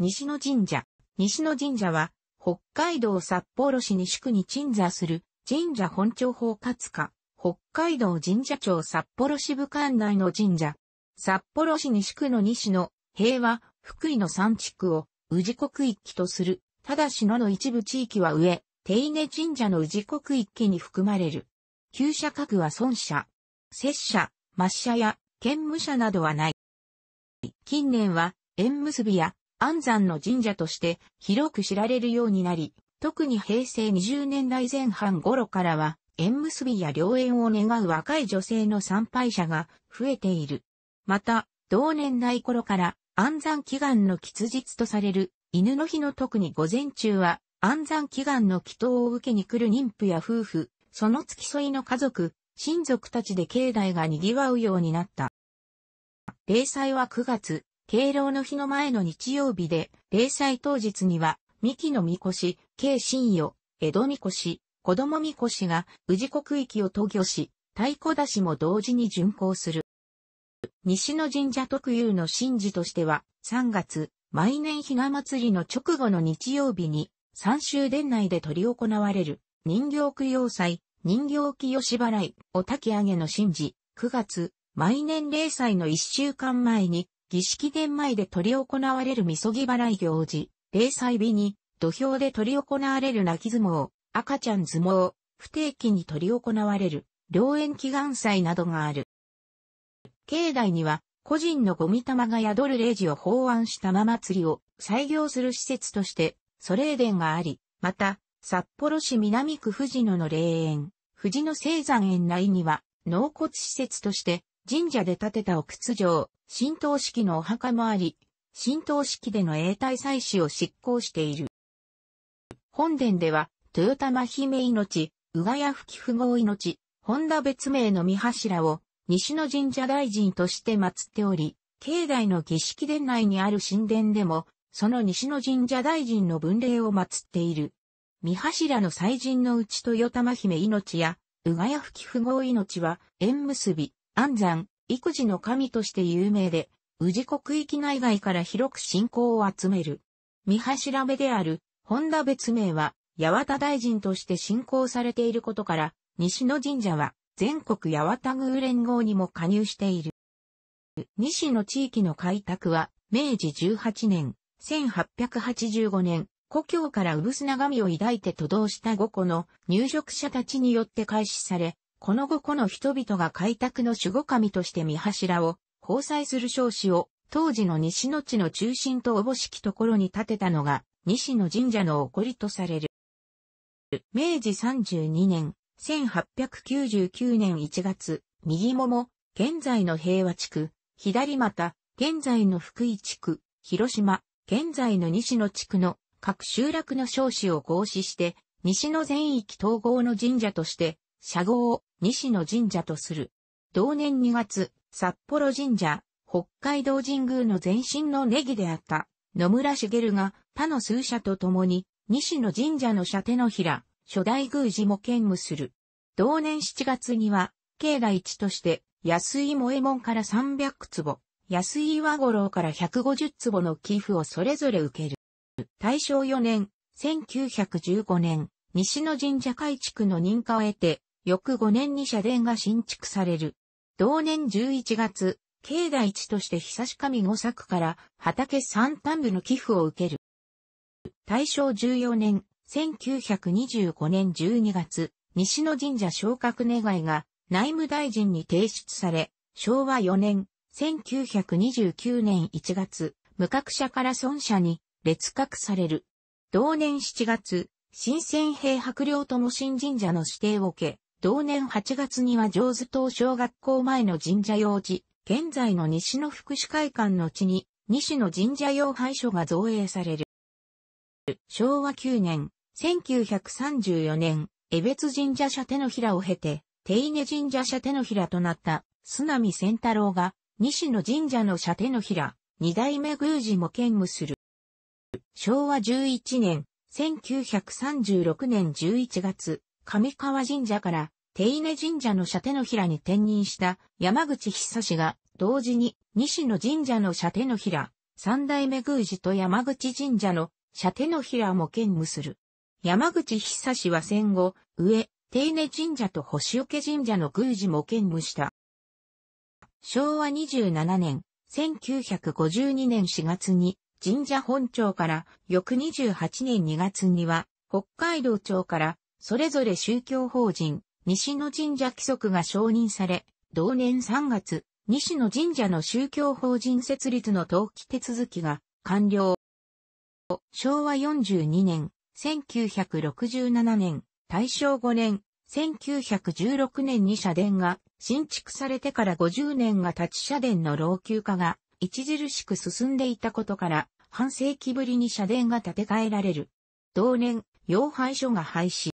西野神社。西野神社は、北海道札幌市西区に鎮座する神社本庁包括か。北海道神社庁札幌支部管内の神社。札幌市西区の西野、平和、福井の三地区を宇治国一揆とする。ただし野の一部地域は上、手稲神社の宇治国一揆に含まれる。旧社格は孫社、拙社、末社や、兼務社などはない。近年は、縁結びや、安山の神社として広く知られるようになり、特に平成20年代前半頃からは、縁結びや良縁を願う若い女性の参拝者が増えている。また、同年代頃から安山祈願の吉日とされる犬の日の特に午前中は安山祈願の祈祷を受けに来る妊婦や夫婦、その付き添いの家族、親族たちで境内が賑わうようになった。例祭は9月、敬老の日の前の日曜日で、礼祭当日には、三木の御子、慶新よ、江戸御子、子供御子が、宇治国域を投御し、太鼓出しも同時に巡行する。西の神社特有の神事としては、3月、毎年日が祭りの直後の日曜日に、三州殿内で取り行われる、人形供養祭、人形清し払い、お焚き上げの神事、9月、毎年例祭の1週間前に、儀式殿前で取り行われるみそぎ払い行事、霊祭日に、土俵で取り行われる泣き相撲、赤ちゃん相撲、不定期に取り行われる、良縁祈願祭などがある。境内には、個人のゴミ玉が宿る霊児を法案したまま釣りを採用する施設として、ソーデンがあり、また、札幌市南区藤野の霊園、藤野青山園内には、納骨施設として、神社で建てたお靴城、浸透式のお墓もあり、浸透式での永代祭祀を執行している。本殿では、豊玉姫命、宇賀谷吹符号命、本田別名の三柱を、西の神社大臣として祀っており、境内の儀式殿内にある神殿でも、その西の神社大臣の分霊を祀っている。三柱の祭神のうち豊玉姫命や、宇賀谷吹符号命は、縁結び、安山、育児の神として有名で、宇治国域内外から広く信仰を集める。見柱部である、本田別名は、八幡大臣として信仰されていることから、西野神社は、全国八幡宮連合にも加入している。西野地域の開拓は、明治18年、1885年、故郷から産砂みを抱いて都道した5個の入植者たちによって開始され、この後この人々が開拓の守護神として見柱を、包載する少子を、当時の西の地の中心とおぼしきところに建てたのが、西の神社の起こりとされる。明治32年、1899年1月、右もも、現在の平和地区、左股、現在の福井地区、広島、現在の西の地区の各集落の少子を合祀して、西の全域統合の神社として、社号を西野神社とする。同年2月、札幌神社、北海道神宮の前身のネギであった野村茂が他の数社と共に西野神社の社手の平、初代宮司も兼務する。同年7月には、境内地として安井萌門から300坪、安井和五郎から150坪の寄付をそれぞれ受ける。大正4年、1915年、西野神社改築の認可を得て、翌5年に社殿が新築される。同年11月、境内地として久上五作から畑三端部の寄付を受ける。大正14年、1925年12月、西野神社昇格願いが内務大臣に提出され、昭和4年、1929年1月、無格者から孫者に列格される。同年7月、新鮮兵白領も新神社の指定を受け、同年8月には上津島小学校前の神社用地、現在の西の福祉会館の地に、西の神社用廃所が造営される。昭和9年、1934年、江別神社社手の平を経て、手稲神社社手の平となった、須波仙太郎が、西の神社の社手の平、二代目宮司も兼務する。昭和11年、1936年11月、上川神社から手稲神社の社手の平に転任した山口久氏が同時に西野神社の社手の平、三代目宮司と山口神社の社手の平も兼務する。山口久氏は戦後、上、手稲神社と星受神社の宮司も兼務した。昭和27年、1952年4月に神社本庁から翌28年2月には北海道庁からそれぞれ宗教法人、西野神社規則が承認され、同年3月、西野神社の宗教法人設立の登記手続きが完了。昭和42年、1967年、大正5年、1916年に社殿が新築されてから50年が経ち社殿の老朽化が著しく進んでいたことから、半世紀ぶりに社殿が建て替えられる。同年、洋廃所が廃止。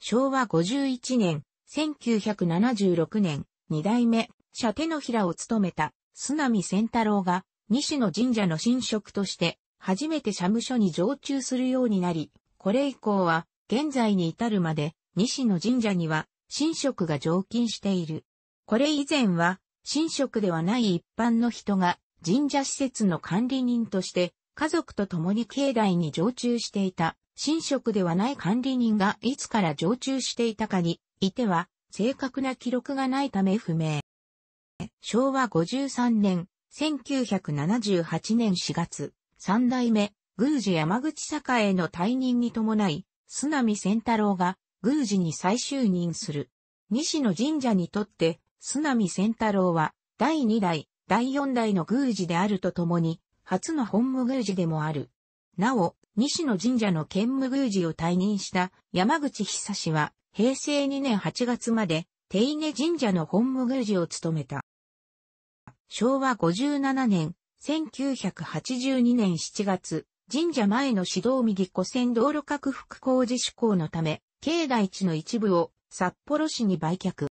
昭和51年、1976年、二代目、社手の平を務めた、須波仙太郎が、西野神社の神職として、初めて社務所に常駐するようになり、これ以降は、現在に至るまで、西野神社には、神職が常勤している。これ以前は、神職ではない一般の人が、神社施設の管理人として、家族と共に境内に常駐していた神職ではない管理人がいつから常駐していたかに、いては、正確な記録がないため不明。昭和53年、1978年4月、三代目、宮司山口坂への退任に伴い、津波仙太郎が宮司に再就任する。西野神社にとって、津波仙太郎は、第二代、第四代の宮司であるとともに、初の本無宮司でもある。なお、西野神社の兼務宮司を退任した山口久志は平成2年8月まで手稲神社の本務宮司を務めた。昭和57年、1982年7月、神社前の指導右湖線道路拡幅工事施行のため、境内地の一部を札幌市に売却。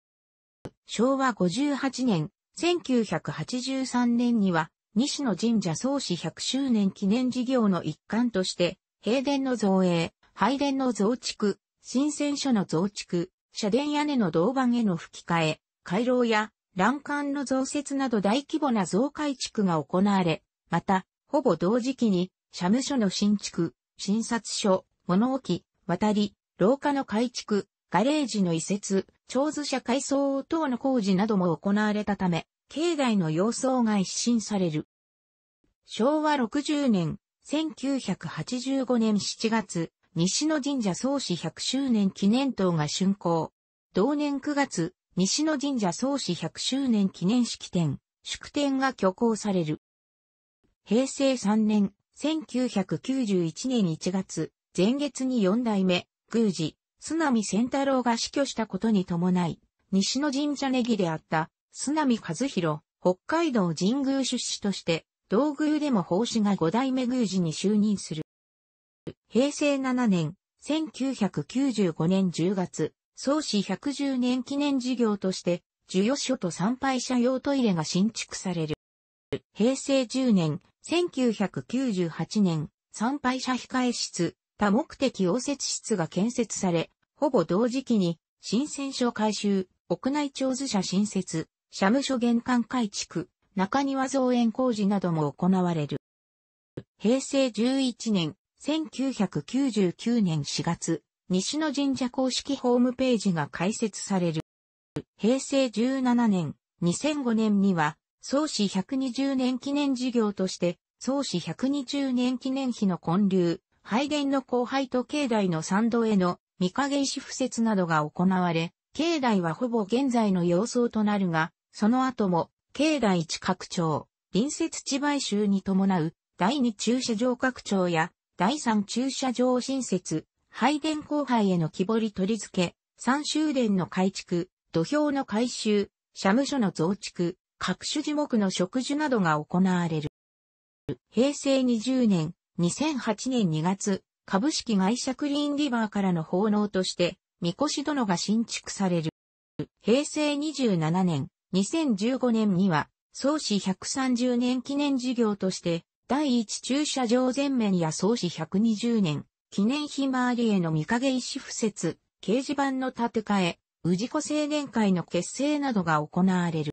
昭和58年、1983年には西野神社創始100周年記念事業の一環として、平殿の造営、拝殿の増築、新鮮所の増築、社殿屋根の銅板への吹き替え、回廊や欄干の増設など大規模な増改築が行われ、また、ほぼ同時期に、社務所の新築、診察所、物置、渡り、廊下の改築、ガレージの移設、長図社改装等の工事なども行われたため、境内の様相が一新される。昭和60年、1985年7月、西野神社創始100周年記念塔が竣工。同年9月、西野神社創始100周年記念式典、祝典が挙行される。平成3年、1991年1月、前月に4代目、宮司、津波仙太郎が死去したことに伴い、西野神社ネギであった津波和弘、北海道神宮出身として、道宮でも法師が五代目宮司に就任する。平成7年、1995年10月、創始110年記念事業として、授与所と参拝者用トイレが新築される。平成10年、1998年、参拝者控え室、多目的応接室が建設され、ほぼ同時期に、新鮮所改修、屋内調図者新設、社務所玄関改築、中庭造園工事なども行われる。平成11年、1999年4月、西野神社公式ホームページが開設される。平成17年、2005年には、創始120年記念事業として、創始120年記念碑の建立、拝殿の後輩と境内の参道への御影石敷設などが行われ、境内はほぼ現在の様相となるが、その後も、境内地拡張、隣接地買収に伴う、第二駐車場拡張や、第三駐車場新設、配電後廃への木彫り取り付け、三終電の改築、土俵の改修、社務所の増築、各種樹木の植樹などが行われる。平成20年、2008年2月、株式会社クリーンリバーからの奉納として、三越殿が新築される。平成27年、2015年には、創始130年記念事業として、第一駐車場全面や創始120年、記念碑周りへの見影石敷設、掲示板の建て替え、治子青年会の結成などが行われる。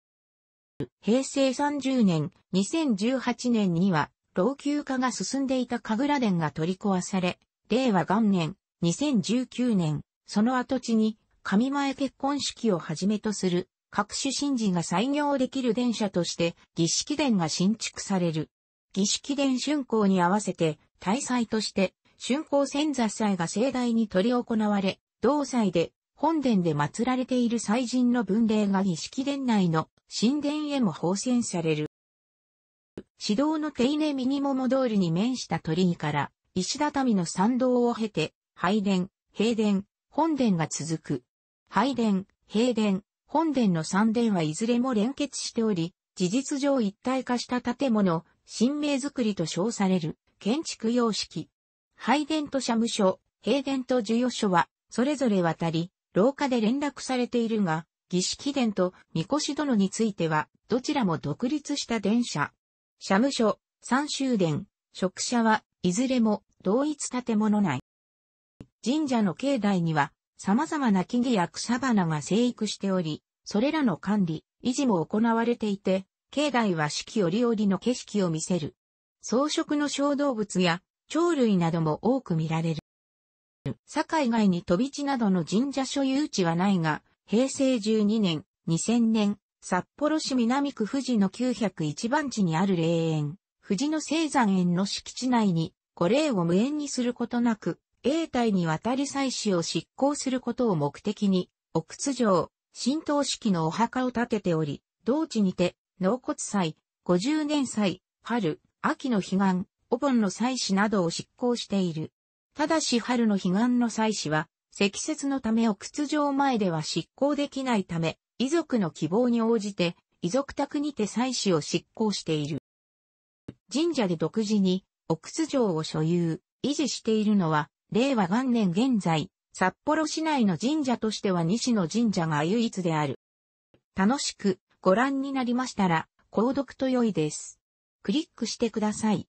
平成30年、2018年には、老朽化が進んでいた神楽殿が取り壊され、令和元年、2019年、その跡地に、上前結婚式をはじめとする各種神事が採用できる電車として、儀式殿が新築される。儀式殿春行に合わせて、大祭として、春行千座祭が盛大に取り行われ、同祭で、本殿で祀られている祭神の分霊が儀式殿内の神殿へも奉仙される。指導の手稲ミニモモ通りに面した鳥居から、石畳の参道を経て、拝殿、平殿、本殿が続く。拝殿、平殿、本殿の三殿はいずれも連結しており、事実上一体化した建物、神明造りと称される建築様式。拝殿と社務所、平殿と授与所は、それぞれ渡り、廊下で連絡されているが、儀式殿と御輿殿については、どちらも独立した殿車社務所、三州殿、職者はいずれも同一建物内。神社の境内には様々な木々や草花が生育しており、それらの管理、維持も行われていて、境内は四季折々の景色を見せる。草食の小動物や鳥類なども多く見られる。堺外に飛び地などの神社所有地はないが、平成12年、2000年、札幌市南区富士の901番地にある霊園、富士の青山園の敷地内に、これを無縁にすることなく、永代にわたり祭祀を執行することを目的に、奥津城、神道式のお墓を建てており、同地にて、納骨祭、五十年祭、春、秋の悲願、お盆の祭祀などを執行している。ただし春の悲願の祭祀は、積雪のため奥津城前では執行できないため、遺族の希望に応じて、遺族宅にて祭祀を執行している。神社で独自に、奥津城を所有、維持しているのは、令和元年現在、札幌市内の神社としては西の神社が唯一である。楽しくご覧になりましたら、購読と良いです。クリックしてください。